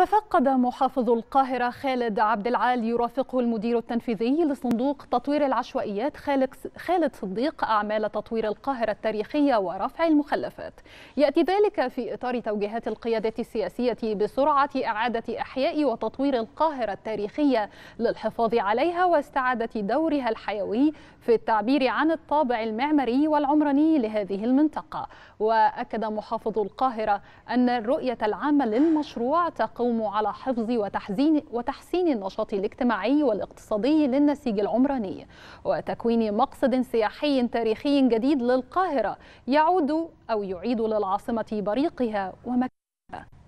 تفقد محافظ القاهرة خالد عبد العال يرافقه المدير التنفيذي لصندوق تطوير العشوائيات خالد صديق أعمال تطوير القاهرة التاريخية ورفع المخلفات يأتي ذلك في إطار توجيهات القيادة السياسية بسرعة إعادة إحياء وتطوير القاهرة التاريخية للحفاظ عليها واستعادة دورها الحيوي في التعبير عن الطابع المعماري والعمراني لهذه المنطقة وأكد محافظ القاهرة أن الرؤية العامة للمشروع تقوم تقوم على حفظ وتحزين وتحسين النشاط الاجتماعي والاقتصادي للنسيج العمراني وتكوين مقصد سياحي تاريخي جديد للقاهرة يعود أو يعيد للعاصمة بريقها ومكانها